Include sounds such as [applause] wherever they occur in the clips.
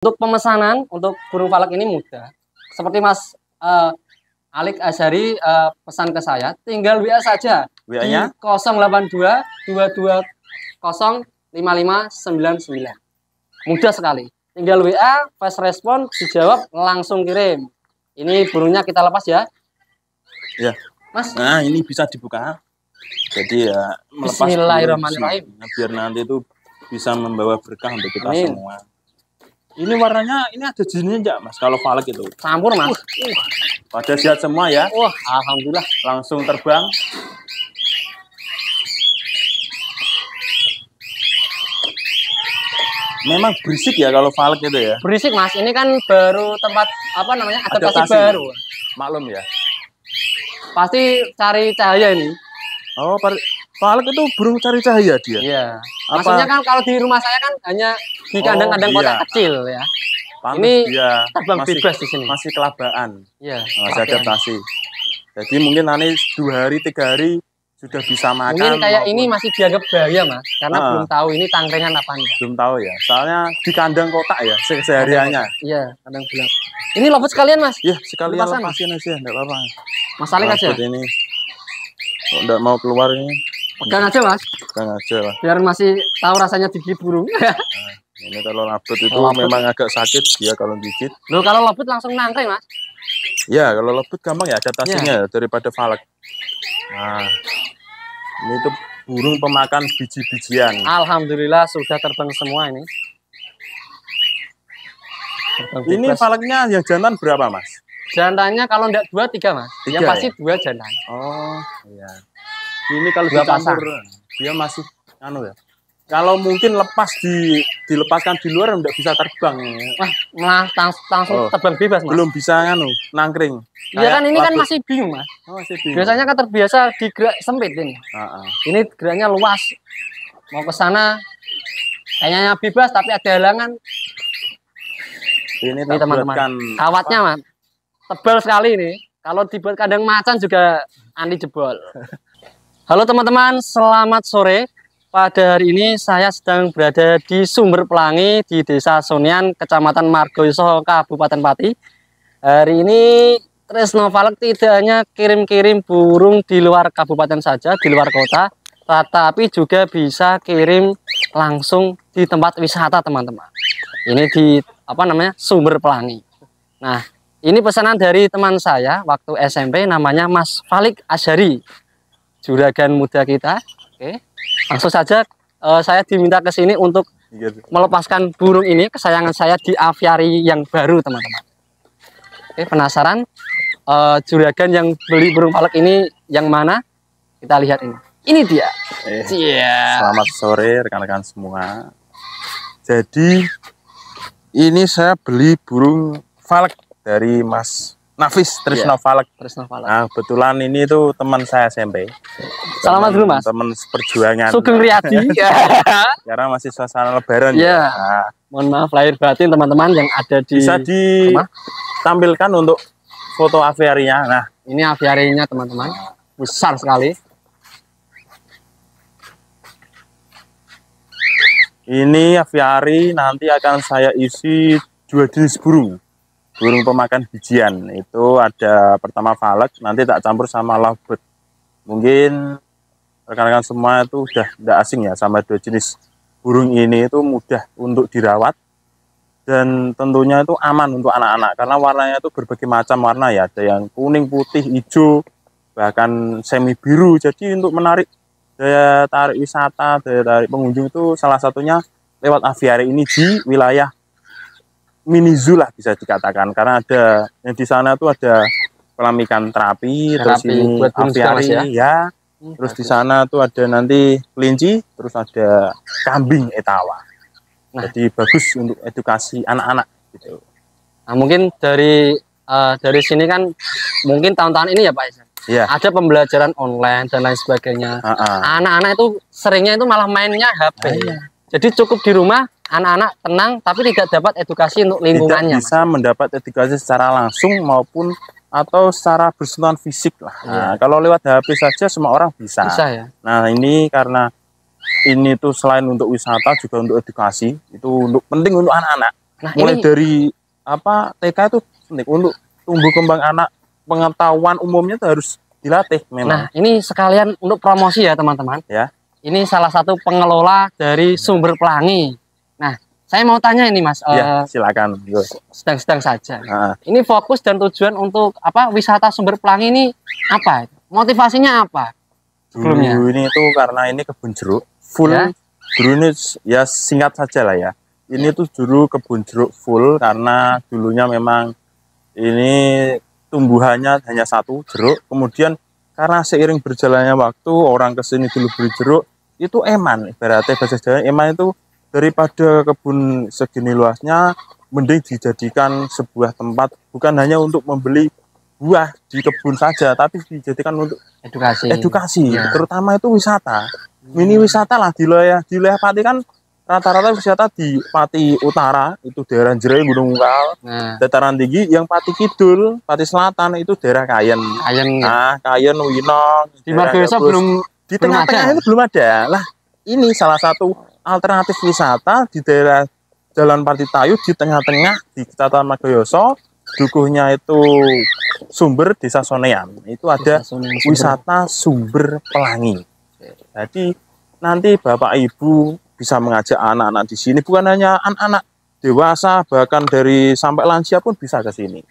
Untuk pemesanan untuk burung falak ini mudah. Seperti Mas uh, Alik Azhari uh, pesan ke saya, tinggal WA saja. WA-nya 082 Mudah sekali. Tinggal WA, fast respon, dijawab langsung kirim. Ini burungnya kita lepas ya. Ya. Mas. Nah, ini bisa dibuka. Jadi ya melepas Bismillahirrahmanirrahim. Biar nanti itu bisa membawa berkah untuk kita Amin. semua. Ini warnanya ini ada jenisnya enggak Mas kalau falak itu? Campur Mas. Uh, uh. Pada sehat semua ya. Wah, uh, alhamdulillah langsung terbang. Memang berisik ya kalau falak itu ya. Berisik Mas, ini kan baru tempat apa namanya? adaptasi, adaptasi. baru. Maklum ya. Pasti cari cahaya ini. Oh, Palak itu burung cari cahaya dia. Iya. Apa? Maksudnya kan kalau di rumah saya kan hanya di oh, kandang-kandang oh, kotak iya. kecil ya. Panus ini dia terbang masih, bebas di sini. Masih kelabaan. Iya. Masih adaptasi. Jadi mungkin nanti dua hari tiga hari sudah bisa makan. Mungkin kayak maupun... ini masih dianggap bahaya mas, karena nah, belum tahu ini tangkringan apa nih. Belum tahu ya, soalnya di kandang kotak ya se sehariannya. Iya, kandang bilang. Ini lepas sekalian mas? Iya, sekalian lepasin, lepasin aja, enggak apa-apa. Masalahnya Alik Ini, enggak mau keluar ini. Pegang aja mas. Pegang aja lah. Biar masih tahu rasanya gigi burung. [laughs] nah, ini kalau labut itu labut. memang agak sakit dia kalau gigit. Lo kalau labut langsung nangkai mas? Ya kalau lebut gampang ya adaptasinya ya. ya. daripada falak. Nah, ini tuh burung pemakan biji-bijian. Alhamdulillah sudah terbang semua ini. ini falaknya yang jantan berapa mas? Jantannya kalau enggak dua tiga mas. Tiga, yang pasti ya? dua jantan. Oh iya ini kalau Dua dicampur pasang. dia masih anu ya kalau mungkin lepas di dilepaskan di luar tidak bisa terbang Wah, malah tang, langsung oh. terbang bebas mas. belum bisa anu nangkring iya kan ini kan masih bingung mas oh, masih bingung. biasanya kan terbiasa di gerak sempit ini uh -uh. ini geraknya luas mau ke sana kayaknya bebas tapi ada halangan ini teman-teman kawatnya mas tebal sekali ini kalau dibuat kadang macan juga anti jebol [laughs] Halo teman-teman, selamat sore. Pada hari ini saya sedang berada di Sumber Pelangi di Desa Sonian, Kecamatan Margoyoso, Kabupaten Pati. Hari ini Tresno Falek tidak hanya kirim-kirim burung di luar kabupaten saja, di luar kota, tetapi juga bisa kirim langsung di tempat wisata, teman-teman. Ini di apa namanya? Sumber Pelangi. Nah, ini pesanan dari teman saya waktu SMP namanya Mas Falik Azhari juragan muda kita. Oke. Langsung saja uh, saya diminta ke sini untuk iya, melepaskan burung ini kesayangan saya di aviari yang baru, teman-teman. Oke, penasaran uh, juragan yang beli burung palak ini yang mana? Kita lihat ini. Ini dia. Eh, yeah. Selamat sore rekan-rekan semua. Jadi ini saya beli burung falak dari Mas Nafis iya. Trisno yeah. Falek. Trisno Falek. Nah, kebetulan ini tuh teman saya SMP. Selamat dulu, Mas. Teman perjuangan. Sugeng Riyadi. [laughs] Iya. Karena masih suasana lebaran yeah. Nah. Ya. Mohon maaf lahir batin teman-teman yang ada di Bisa ditampilkan untuk foto aviarinya. Nah, ini aviarinya teman-teman. Besar sekali. Ini aviari nanti akan saya isi dua jenis burung burung pemakan bijian itu ada pertama falak nanti tak campur sama lovebird mungkin rekan-rekan semua itu sudah tidak asing ya sama dua jenis burung ini itu mudah untuk dirawat dan tentunya itu aman untuk anak-anak karena warnanya itu berbagai macam warna ya ada yang kuning putih hijau bahkan semi biru jadi untuk menarik daya tarik wisata daya tarik pengunjung itu salah satunya lewat aviari ini di wilayah mini zoo lah bisa dikatakan karena ada yang di sana tuh ada kolam ikan terapi, terapi terus ini buat aviari ya, ya. Hmm, terus di sana tuh ada nanti kelinci terus ada kambing etawa nah. jadi bagus untuk edukasi anak-anak gitu nah, mungkin dari uh, dari sini kan mungkin tahun-tahun ini ya Pak Isan ya. ada pembelajaran online dan lain sebagainya anak-anak uh -uh. itu seringnya itu malah mainnya HP uh ah, iya. jadi cukup di rumah anak-anak tenang tapi tidak dapat edukasi untuk lingkungannya. Tidak bisa mendapat edukasi secara langsung maupun atau secara bersentuhan fisik lah. Iya. Nah, kalau lewat HP saja semua orang bisa. Bisa ya. Nah, ini karena ini tuh selain untuk wisata juga untuk edukasi, itu untuk penting untuk anak-anak. Nah, Mulai ini... dari apa TK itu penting untuk tumbuh kembang anak, pengetahuan umumnya itu harus dilatih memang. Nah, ini sekalian untuk promosi ya, teman-teman. Ya. Ini salah satu pengelola dari Sumber Pelangi. Saya mau tanya ini Mas. Ya, uh, silakan. Sedang-sedang saja. Uh. Ini fokus dan tujuan untuk apa wisata sumber pelangi ini apa? Motivasinya apa? Sebelumnya. Dulu ini itu karena ini kebun jeruk full. Ya. Dulu ini ya singkat saja lah ya. Ini ya. tuh dulu kebun jeruk full karena dulunya memang ini tumbuhannya hanya satu jeruk. Kemudian karena seiring berjalannya waktu orang kesini dulu beli jeruk itu eman berarti bahasa Jawa eman itu daripada kebun segini luasnya mending dijadikan sebuah tempat bukan hanya untuk membeli buah di kebun saja tapi dijadikan untuk edukasi edukasi ya. terutama itu wisata hmm. mini wisata lah di wilayah di wilayah Pati kan rata-rata wisata di Pati Utara itu daerah jerai Gunung Ungkal nah. dataran tinggi yang Pati Kidul Pati Selatan itu daerah Kayen Kayen iya. nah Kayen Winong di belum di tengah-tengah itu belum ada lah ini salah satu alternatif wisata di daerah Jalan Partitayu di tengah-tengah di Kecamatan Magoyoso dukuhnya itu sumber desa Sonean itu ada wisata sumber pelangi jadi nanti bapak ibu bisa mengajak anak-anak di sini bukan hanya anak-anak dewasa bahkan dari sampai lansia pun bisa ke sini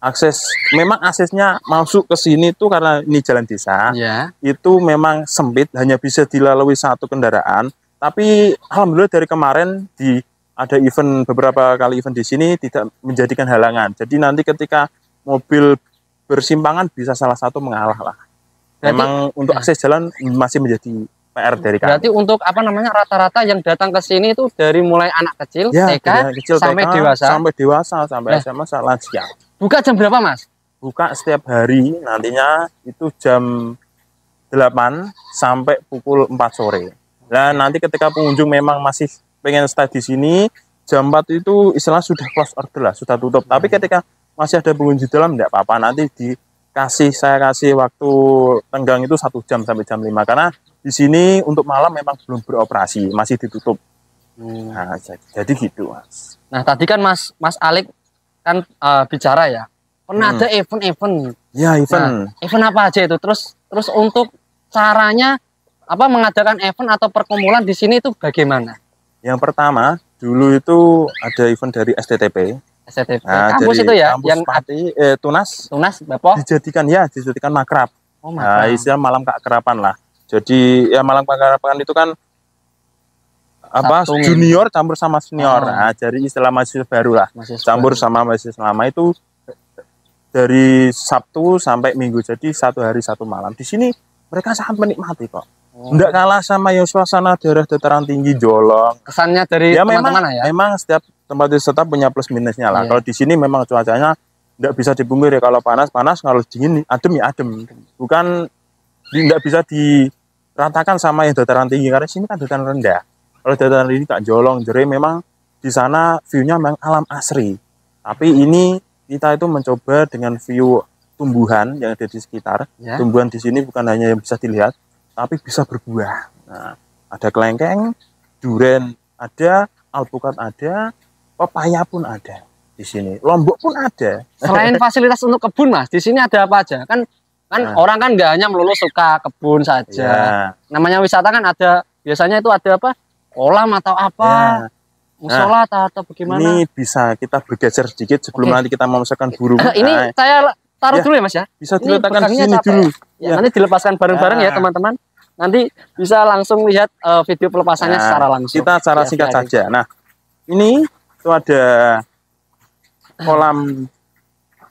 akses memang aksesnya masuk ke sini itu karena ini jalan desa ya. itu memang sempit hanya bisa dilalui satu kendaraan tapi alhamdulillah dari kemarin di ada event beberapa kali event di sini tidak menjadikan halangan. Jadi nanti ketika mobil bersimpangan bisa salah satu mengalah lah. Berarti, Memang untuk akses jalan masih menjadi PR dari kami. Berarti untuk apa namanya rata-rata yang datang ke sini itu dari mulai anak kecil, ya, TK, kecil, sampai dewasa, sampai dewasa, sampai nah, SMA, lansia. Buka jam berapa, Mas? Buka setiap hari nantinya itu jam 8 sampai pukul 4 sore. Nah, nanti ketika pengunjung memang masih pengen stay di sini, jam 4 itu istilah sudah close order lah, sudah tutup. Tapi hmm. ketika masih ada pengunjung di dalam, tidak apa-apa. Nanti dikasih, saya kasih waktu tenggang itu satu jam sampai jam 5. Karena di sini untuk malam memang belum beroperasi, masih ditutup. Hmm. Nah, jadi, jadi gitu, Mas. Nah, tadi kan Mas Mas Alek kan uh, bicara ya. Pernah hmm. ada event-event. Ya, event. Nah, event apa aja itu? Terus terus untuk caranya apa mengadakan event atau perkumpulan di sini itu bagaimana? Yang pertama, dulu itu ada event dari STTP. STTP. Nah, kampus dari itu ya, kampus yang Pati, eh, Tunas. Tunas, Bapak. Dijadikan ya, dijadikan makrab. Oh, nah, makrab. Nah, istilah malam keakraban lah. Jadi ya malam keakraban itu kan apa Satu. junior campur sama senior. Oh. Nah, jadi istilah mahasiswa baru lah. Mahasiswa. Campur sama mahasiswa lama itu dari Sabtu sampai Minggu. Jadi satu hari satu malam. Di sini mereka sangat menikmati kok. Enggak oh. kalah sama yang suasana daerah dataran tinggi Jolong. Kesannya dari ya, teman -teman memang, ya. Memang setiap tempat wisata punya plus minusnya lah. Iya. Kalau di sini memang cuacanya enggak bisa dipungkiri kalau panas panas kalau dingin adem ya adem. Bukan enggak bisa diratakan sama yang dataran tinggi karena sini kan dataran rendah. Kalau dataran ini tak Jolong jadi memang di sana view-nya memang alam asri. Tapi ini kita itu mencoba dengan view tumbuhan yang ada di sekitar. Ya. Tumbuhan di sini bukan hanya yang bisa dilihat, tapi bisa berbuah. Nah, ada kelengkeng, duren ada, alpukat ada, pepaya pun ada di sini. Lombok pun ada. [laughs] Selain fasilitas untuk kebun, Mas, di sini ada apa aja? Kan kan nah. orang kan nggak hanya melulu suka kebun saja. Ya. Namanya wisata kan ada biasanya itu ada apa? Kolam atau apa? Ya. Musola nah, atau, atau bagaimana? Ini bisa kita bergeser sedikit sebelum okay. nanti kita memasukkan burung. Eh, ini nah, saya taruh ya, dulu ya Mas ya. Bisa diletakkan di sini dulu. Ya, ya. Nanti dilepaskan bareng-bareng ya nah. teman-teman. Nanti bisa langsung lihat uh, video pelepasannya nah, secara langsung. Kita secara iya, singkat ya, saja. Nah, ini itu ada kolam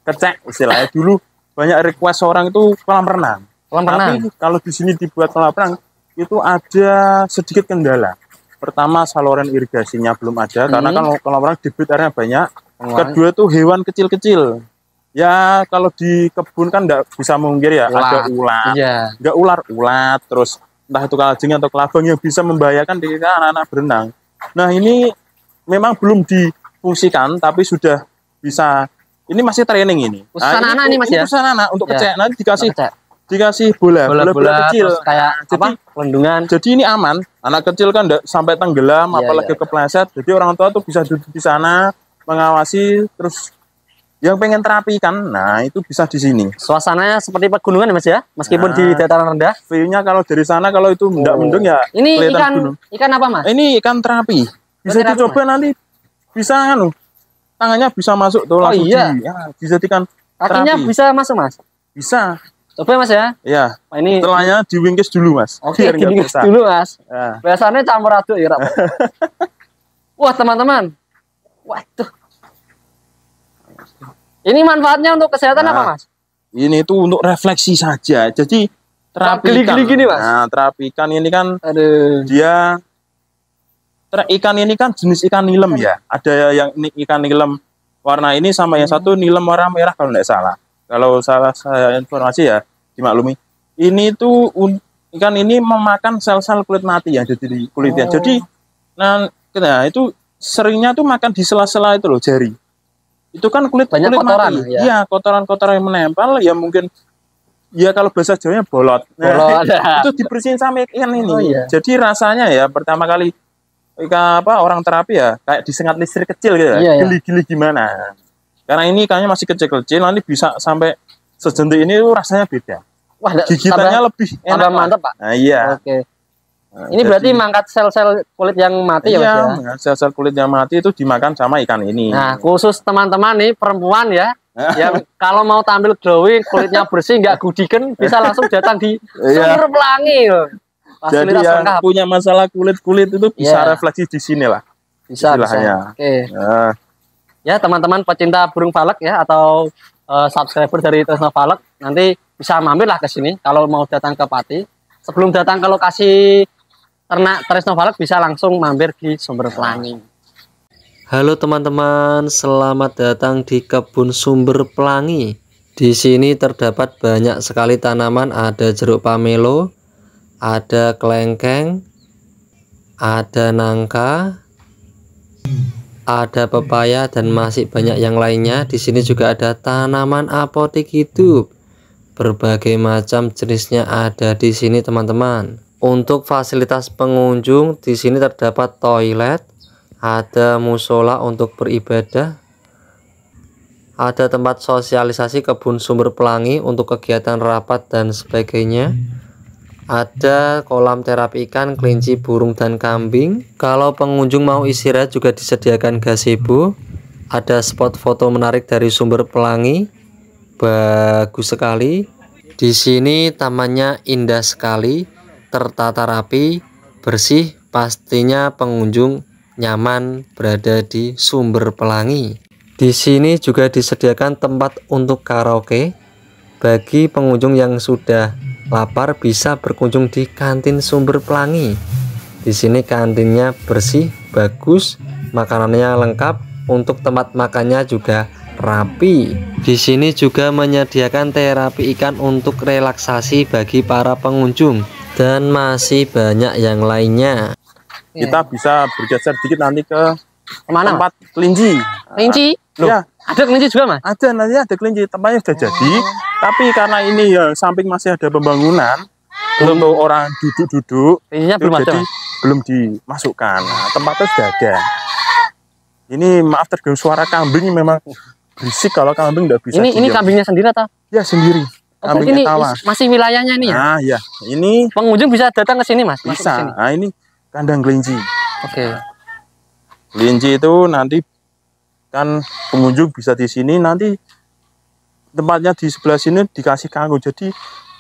kecek istilahnya dulu banyak request orang itu kolam renang. Kolam renang. kalau di sini dibuat kolam renang itu ada sedikit kendala. Pertama saluran irigasinya belum ada hmm. karena kan kolam renang debit airnya banyak. Kedua itu hewan kecil-kecil ya kalau di kebun kan nggak bisa mungkir ya ulat. ada ulat iya. nggak ular ulat terus entah itu kalajeng atau kelabang yang bisa membahayakan di anak-anak berenang nah ini memang belum difungsikan tapi sudah bisa ini masih training ini nah, anak-anak ini, ini mas ya anak untuk ya. Iya. nanti dikasih kecek. dikasih bola bola, bola, bola kecil kayak nah, jadi, apa lendungan jadi ini aman anak kecil kan enggak sampai tenggelam ya, apalagi ya. kepleset jadi orang tua tuh bisa duduk di sana mengawasi terus yang pengen terapi kan nah itu bisa di sini suasananya seperti pegunungan ya mas ya meskipun nah, di dataran rendah viewnya kalau dari sana kalau itu tidak oh. mendung ya ini ikan gunung. ikan apa mas ini ikan terapi bisa terapi, dicoba mas? nanti bisa kan? tangannya bisa masuk tuh oh, langsung iya. di, ya, dijadikan kakinya terapi. bisa masuk mas bisa coba mas ya iya nah, ini telanya diwingkis dulu mas oke okay, diwingkis dulu mas ya. biasanya campur aduk ya [laughs] wah teman-teman waduh ini manfaatnya untuk kesehatan nah, apa, Mas? Ini itu untuk refleksi saja. Jadi terapi geli, Geli gini, Mas. Nah, terapi ikan ini kan Aduh. dia ikan ini kan jenis ikan nilem ya. Ada yang ini ikan nilem warna ini sama yang hmm. satu nilem warna merah kalau tidak salah. Kalau salah saya informasi ya dimaklumi. Ini tuh ikan ini memakan sel-sel kulit mati ya jadi kulitnya. Oh. Jadi nah, nah itu seringnya tuh makan di sela-sela itu loh jari itu kan kulit banyak kulit kotoran mati. ya. Iya, kotoran-kotoran yang menempel ya mungkin ya kalau bahasa Jawanya bolot. [laughs] Bolot. [laughs] itu dibersihin sama ikan ini. Oh, iya. Jadi rasanya ya pertama kali apa orang terapi ya kayak disengat listrik kecil gitu. Ya. Iya, iya, Geli-geli gimana. Karena ini ikannya masih kecil-kecil nanti bisa sampai sejentik ini rasanya beda. Wah, gigitannya tambah, lebih enak. Tambah mantap, Pak. Nah, iya. Oke. Okay. Nah, ini berarti mangkat sel-sel kulit yang mati ya, iya, ya, Mas ya? sel-sel kulit yang mati itu dimakan sama ikan ini. Nah, khusus teman-teman nih perempuan ya, yang kalau mau tampil glowing kulitnya bersih nggak gudikan bisa langsung datang di iya. sumber pelangi Jadi yang lengkap. punya masalah kulit-kulit itu bisa yeah. refleksi di sini lah. Bisa, bisa. Oke. Okay. Nah. Ya teman-teman pecinta burung falak ya atau uh, subscriber dari Tresno Falak nanti bisa mampirlah ke sini kalau mau datang ke Pati. Sebelum datang ke lokasi ternak Tresno Valak bisa langsung mampir di Sumber Pelangi. Halo teman-teman, selamat datang di kebun Sumber Pelangi. Di sini terdapat banyak sekali tanaman, ada jeruk pamelo, ada kelengkeng, ada nangka, ada pepaya dan masih banyak yang lainnya. Di sini juga ada tanaman apotik hidup. Berbagai macam jenisnya ada di sini teman-teman. Untuk fasilitas pengunjung di sini terdapat toilet, ada musola untuk beribadah, ada tempat sosialisasi kebun sumber pelangi untuk kegiatan rapat dan sebagainya. Ada kolam terapi ikan, kelinci, burung dan kambing. Kalau pengunjung mau istirahat juga disediakan gazebo. Ada spot foto menarik dari sumber pelangi. Bagus sekali. Di sini tamannya indah sekali tertata rapi, bersih, pastinya pengunjung nyaman berada di sumber pelangi. Di sini juga disediakan tempat untuk karaoke. Bagi pengunjung yang sudah lapar bisa berkunjung di kantin sumber pelangi. Di sini kantinnya bersih, bagus, makanannya lengkap, untuk tempat makannya juga rapi. Di sini juga menyediakan terapi ikan untuk relaksasi bagi para pengunjung dan masih banyak yang lainnya. Kita bisa bergeser sedikit nanti ke Kemana, tempat kelinci. Kelinci? Loh, ya. ada kelinci juga, Mas? Ada, nanti ada kelinci. Tempatnya sudah jadi, oh. tapi karena ini ya samping masih ada pembangunan, belum untuk orang duduk-duduk, belum jadi belum dimasukkan. Nah, tempatnya sudah ada. Ini maaf terganggu suara kambing memang berisik kalau kambing tidak bisa. Ini ini kambingnya sendiri atau? Ya, sendiri. Oh, ini masih wilayahnya ini ya? Ah, ya. Ini pengunjung bisa datang ke sini, Mas. bisa. Sini. Nah, ini kandang kelinci. Oke. Okay. Kelinci itu nanti kan pengunjung bisa di sini nanti tempatnya di sebelah sini dikasih kanggo. Jadi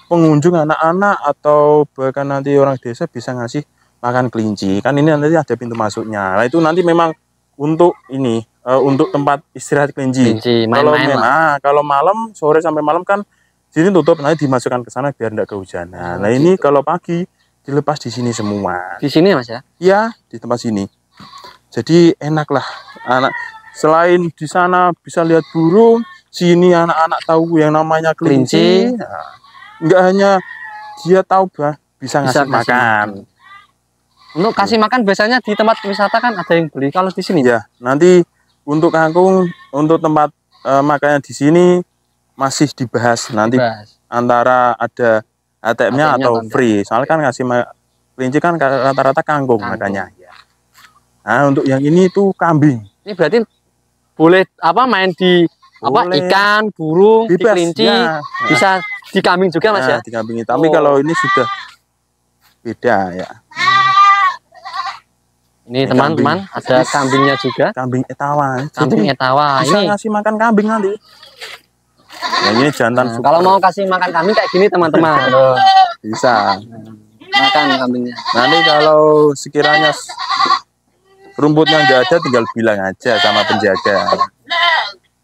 pengunjung anak-anak atau bahkan nanti orang desa bisa ngasih makan kelinci. Kan ini nanti ada pintu masuknya. Nah, itu nanti memang untuk ini uh, untuk tempat istirahat kelinci. kalau main, memang ah, kalau malam sore sampai malam kan sini tutup nanti dimasukkan ke sana biar tidak kehujanan. Oh, nah, nah gitu. ini kalau pagi dilepas di sini semua. Di sini ya mas ya? Iya di tempat sini. Jadi enak lah anak. Selain di sana bisa lihat burung, sini anak-anak tahu yang namanya kelinci. Nah, enggak hanya dia tahu bah bisa, ngasih makan. Untuk kasih iya. makan biasanya di tempat wisata kan ada yang beli kalau di sini. Ya, nanti untuk kangkung untuk tempat uh, makannya di sini masih dibahas nanti dibahas. antara ada ATM-nya ATM atau free. Soalnya kan ngasih kelinci kan rata-rata kangkung, makanya. Nah, untuk yang ini itu kambing. Ini berarti boleh apa main di boleh. apa ikan, burung, Bebas, di kelinci, ya. bisa di kambing juga Mas ya. ya? Di kambing. Tapi oh. kalau ini sudah beda ya. Ini teman-teman ada kambingnya juga. Kambing etawa. Kambing etawa. Bisa ini. ngasih makan kambing nanti. Yang ini jantan. Nah, kalau mau kasih makan kambing kayak gini teman-teman. [laughs] Bisa. Makan kambingnya. Nanti kalau sekiranya rumputnya nggak ada tinggal bilang aja sama penjaga.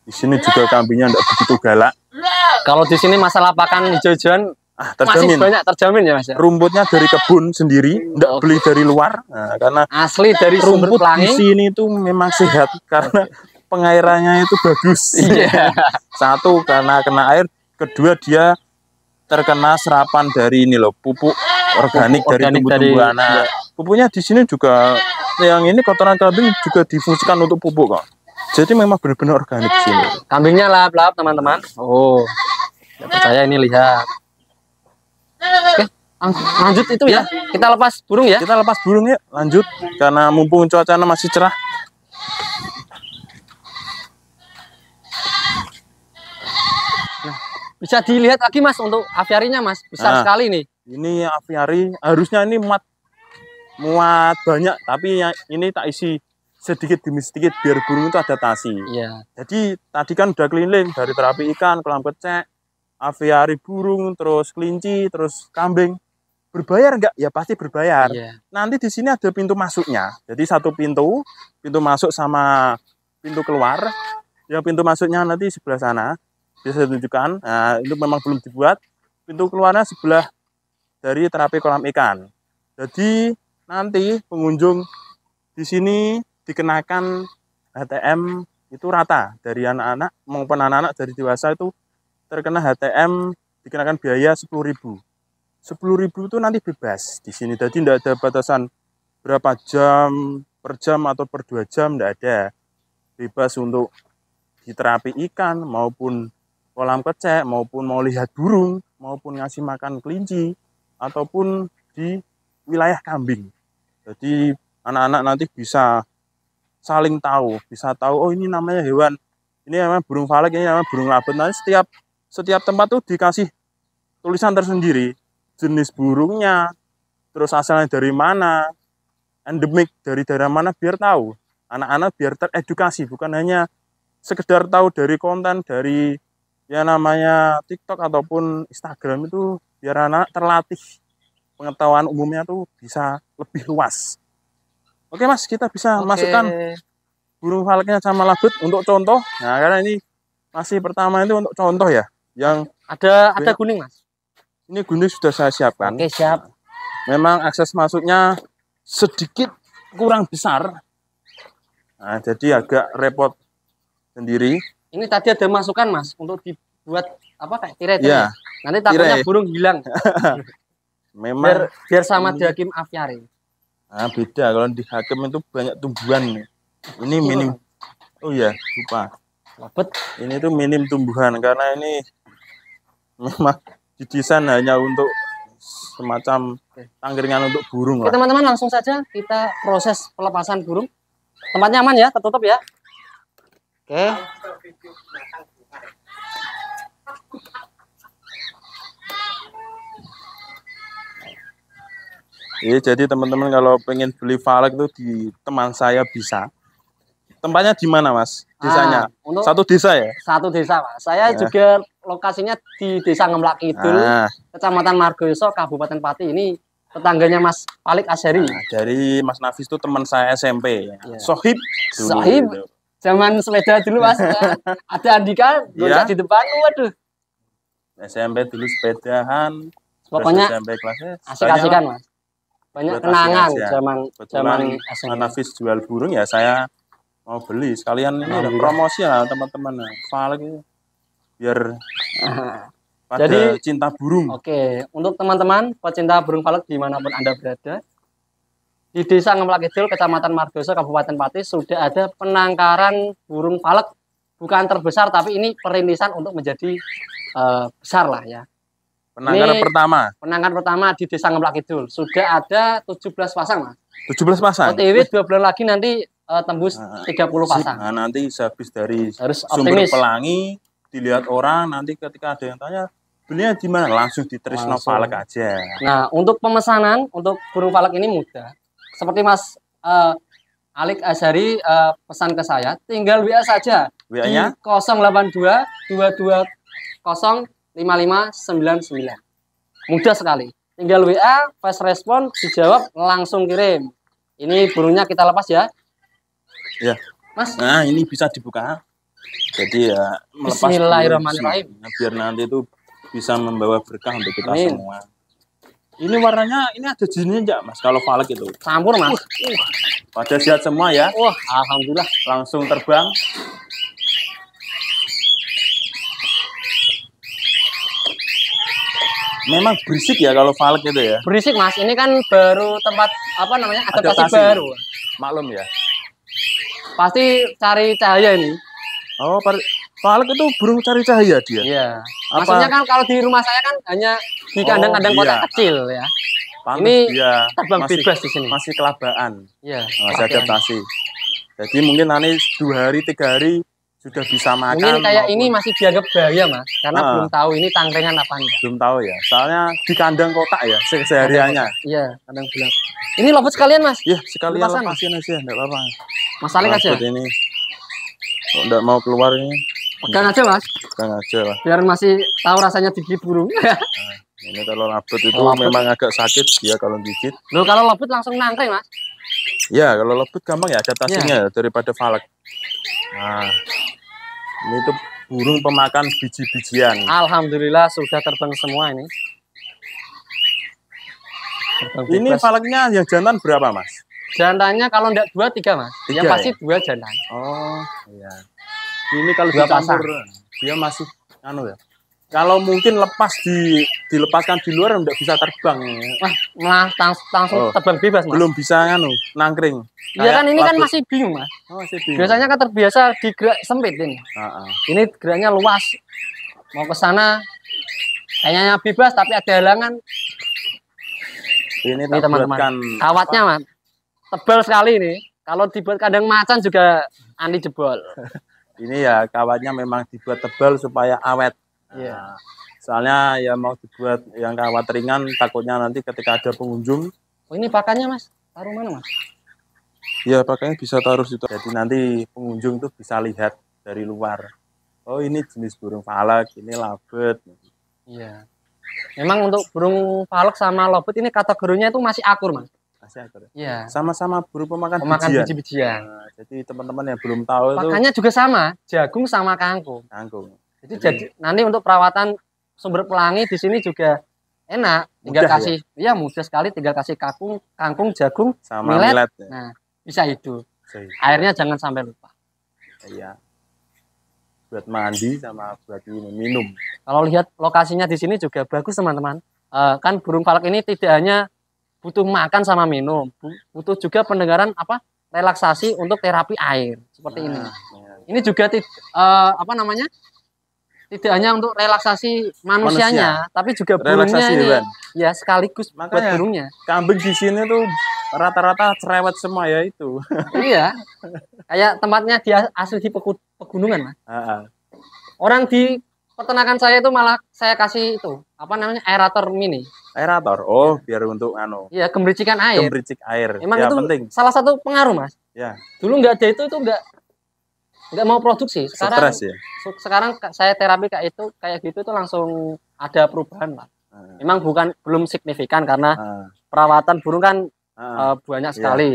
Di sini juga kambingnya enggak begitu galak. Kalau di sini masalah pakan hijau-hijauan ah, terjamin. Masih banyak terjamin ya Mas. Ya? Rumputnya dari kebun sendiri, enggak beli dari luar. Nah, karena asli dari rumput sumber di sini itu memang sehat karena pengairannya itu bagus. Iya. Yeah. [laughs] Satu karena kena air, kedua dia terkena serapan dari ini loh pupuk organik, pupuk dari tumbuh-tumbuhan. Nah, iya. pupuknya di sini juga yang ini kotoran kambing juga difungsikan untuk pupuk kok. Jadi memang benar-benar organik sini. Kambingnya lap-lap teman-teman. Oh, ya percaya ini lihat. Oke, lanjut itu ya. ya. Kita lepas burung ya. Kita lepas burung ya. Lanjut karena mumpung cuacanya masih cerah. Bisa dilihat lagi Mas untuk aviarinya Mas, besar nah, sekali nih. Ini aviari harusnya ini muat muat banyak tapi ya ini tak isi sedikit demi sedikit biar burung itu adaptasi. Iya. Jadi tadi kan udah keliling dari terapi ikan, kolam kecek, aviari burung, terus kelinci, terus kambing. Berbayar enggak? Ya pasti berbayar. Iya. Nanti di sini ada pintu masuknya. Jadi satu pintu, pintu masuk sama pintu keluar. Yang pintu masuknya nanti sebelah sana bisa saya tunjukkan nah, itu memang belum dibuat pintu keluarnya sebelah dari terapi kolam ikan jadi nanti pengunjung di sini dikenakan HTM itu rata dari anak-anak maupun anak-anak dari dewasa itu terkena HTM dikenakan biaya 10.000 10.000 itu nanti bebas di sini jadi tidak ada batasan berapa jam per jam atau per dua jam tidak ada bebas untuk di terapi ikan maupun kolam kecek maupun mau lihat burung maupun ngasih makan kelinci ataupun di wilayah kambing. Jadi anak-anak nanti bisa saling tahu, bisa tahu oh ini namanya hewan, ini namanya burung falak, ini namanya burung labet. Nanti setiap setiap tempat tuh dikasih tulisan tersendiri jenis burungnya, terus asalnya dari mana, endemik dari daerah mana biar tahu. Anak-anak biar teredukasi, bukan hanya sekedar tahu dari konten, dari ya namanya TikTok ataupun Instagram itu biar anak terlatih pengetahuan umumnya tuh bisa lebih luas. Oke mas, kita bisa Oke. masukkan burung falaknya sama labut untuk contoh. Nah karena ini masih pertama itu untuk contoh ya. Yang ada ada kuning mas. Ini kuning sudah saya siapkan. Oke siap. Memang akses masuknya sedikit kurang besar. Nah, jadi agak repot sendiri. Ini tadi ada masukan Mas untuk dibuat apa kayak tirai ya. Nanti takutnya tirai. burung hilang. [laughs] Memang biar, biar sama di hakim aviari. Nah, beda kalau di hakim itu banyak tumbuhan. Ini iya. minim. Oh ya lupa. Lepet. Ini tuh minim tumbuhan karena ini memang didesain hanya untuk semacam tangkringan untuk burung. teman-teman langsung saja kita proses pelepasan burung. Tempatnya aman ya, tertutup ya. Oke. Iya, jadi teman-teman kalau pengen beli falak itu di teman saya bisa. Tempatnya di mana, Mas? Desanya? Ah, untuk satu desa ya? Satu desa, Mas. Saya ya. juga lokasinya di Desa Ngemlak itu ah. Kecamatan Margoyoso, Kabupaten Pati. Ini tetangganya Mas Palik aseri Nah, dari Mas Nafis itu teman saya SMP. Ya. Sohib. Sohib. Zaman sepeda dulu mas. Kan? Ada Andika, ya? di depan. Waduh. SMP dulu sepedahan. Pokoknya SMP kelasnya. Asik-asikan mas. Banyak kenangan ya. zaman zaman manafis jual burung ya saya mau beli sekalian ini ada iya. promosi lah teman-teman paling ya. biar [laughs] pada Jadi, cinta burung. Oke, okay. untuk teman-teman pecinta burung falak dimanapun anda berada, di Desa Ngemlak Kidul, Kecamatan Margoso, Kabupaten Pati sudah ada penangkaran burung palek bukan terbesar tapi ini perintisan untuk menjadi uh, besar lah ya. Penangkaran ini, pertama. Penangkaran pertama di Desa Ngemlak Kidul sudah ada 17 pasang Mas. 17 pasang. OTW oh, dua bulan lagi nanti uh, tembus nah, 30 pasang. Nah, nanti habis dari Harus sumber pelangi dilihat orang nanti ketika ada yang tanya belinya di mana langsung di Trisno Palek aja. Nah, untuk pemesanan untuk burung palek ini mudah seperti Mas uh, Alik Azhari uh, pesan ke saya, tinggal WA saja WA-nya 082 220 Mudah sekali. Tinggal WA, fast respon, dijawab langsung kirim. Ini burungnya kita lepas ya. Ya. Mas. Nah, ini bisa dibuka. Jadi ya melepas Bismillahirrahmanirrahim. Biar nanti itu bisa membawa berkah untuk kita Amin. semua. Ini warnanya ini ada jinnya enggak Mas kalau valek itu? Campur Mas. Pada sehat semua ya. Wah, alhamdulillah langsung terbang. Memang berisik ya kalau valek itu ya. Berisik Mas, ini kan baru tempat apa namanya? adaptasi, adaptasi baru. Maklum ya. Pasti cari cahaya ini. Oh, Palek itu burung cari cahaya dia. Iya. Apa? Maksudnya kan kalau di rumah saya kan hanya di oh, kandang-kandang oh, iya. kotak kecil ya. Palek ini dia. terbang masih, bebas di sini. Masih kelabaan. Iya. Oh, masih adaptasi. Jadi mungkin nanti dua hari tiga hari sudah bisa makan. Mungkin kayak maupun... ini masih dianggap bahaya mas, karena nah, belum tahu ini tangkringan apa nih. Belum tahu ya, soalnya di kandang kotak ya se sehariannya. Iya, kandang bulat. Ini lopet sekalian mas? Iya, sekalian lepasin, aja, enggak apa-apa. Masalahnya aja. Ini, oh, enggak mau keluar ini. Pegang aja mas. Pegang aja lah. Biar masih tahu rasanya gigit burung. nah, [laughs] ini kalau labut itu memang agak sakit dia kalau gigit. Lo kalau labut langsung nangkring mas? Ya kalau labut gampang ya adaptasinya ya. daripada falak. Nah, ini tuh burung pemakan biji-bijian. Alhamdulillah sudah terbang semua ini. ini bebas. falaknya yang jantan berapa mas? Jantannya kalau enggak dua tiga mas. Tiga, yang pasti ya? dua jantan. Oh iya ini kalau dua dicampur pasang. dia masih anu ya kalau mungkin lepas di dilepaskan di luar tidak bisa terbang wah nah langsung oh. terbang bebas mas. belum bisa anu nangkring iya kan ini kan masih bingung mas oh, masih bingung. biasanya kan terbiasa di gerak sempit ini uh -uh. ini geraknya luas mau ke sana kayaknya bebas tapi ada halangan ini teman-teman kawatnya mas tebal sekali ini kalau dibuat kadang macan juga anti jebol [laughs] ini ya kawatnya memang dibuat tebal supaya awet Iya. Nah, soalnya ya mau dibuat yang kawat ringan takutnya nanti ketika ada pengunjung oh, ini pakannya mas taruh mana mas ya pakainya bisa taruh situ jadi nanti pengunjung tuh bisa lihat dari luar oh ini jenis burung falak ini labet iya memang untuk burung falak sama lobet ini kategorinya itu masih akur mas agar. Iya. Sama-sama burung pemakan, pemakan bijian. biji-bijian. Nah, jadi teman-teman yang belum tahu Makannya itu juga sama, jagung sama kangkung. Kangkung. Jadi, jadi, jadi nanti untuk perawatan sumber pelangi di sini juga enak. Tinggal mudah, ya? kasih ya? ya mudah sekali tinggal kasih kangkung, kangkung, jagung, sama milet. milet ya. Nah, bisa hidup. Airnya jangan sampai lupa. Iya buat mandi sama buat minum. Kalau lihat lokasinya di sini juga bagus teman-teman. Uh, kan burung falak ini tidak hanya butuh makan sama minum, butuh juga pendengaran apa relaksasi untuk terapi air seperti ini. Ah, ya. Ini juga uh, apa namanya tidak hanya untuk relaksasi manusianya, Manusia. tapi juga burungnya ini, ya sekaligus Makanya, buat burungnya. Kambing di sini tuh rata-rata cerewet semua ya itu. [laughs] iya, kayak tempatnya dia asli di pegunungan mas. Uh-uh. Orang di peternakan saya itu malah saya kasih itu apa namanya aerator mini aerator oh iya. biar untuk ano Iya kemericikan air kemericik air emang ya, itu penting. salah satu pengaruh mas ya dulu enggak ada itu itu enggak enggak mau produksi sekarang Stres, ya? sekarang saya terapi kayak itu kayak gitu itu langsung ada perubahan pak hmm. Ah. emang bukan belum signifikan karena hmm. perawatan burung kan hmm. uh, banyak iya. sekali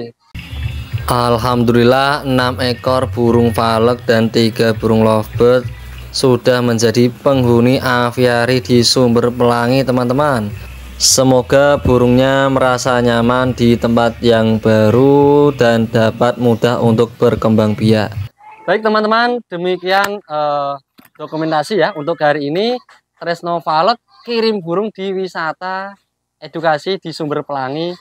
Ya. Alhamdulillah 6 ekor burung falek dan 3 burung lovebird sudah menjadi penghuni aviari di Sumber Pelangi teman-teman Semoga burungnya merasa nyaman di tempat yang baru dan dapat mudah untuk berkembang biak. Baik teman-teman, demikian eh, dokumentasi ya untuk hari ini. Tresno Valek kirim burung di wisata edukasi di Sumber Pelangi,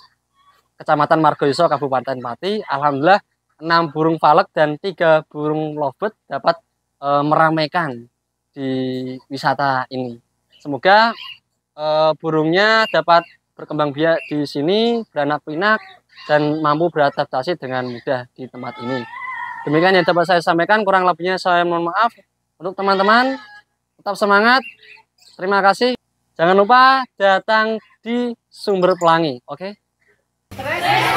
Kecamatan Margoyoso, Kabupaten Pati. Alhamdulillah, 6 burung Valek dan 3 burung lovebird dapat eh, meramaikan di wisata ini. Semoga uh, burungnya dapat berkembang biak di sini, beranak pinak, dan mampu beradaptasi dengan mudah di tempat ini. Demikian yang dapat saya sampaikan, kurang lebihnya saya mohon maaf. Untuk teman-teman, tetap semangat. Terima kasih. Jangan lupa datang di sumber pelangi, oke? Okay?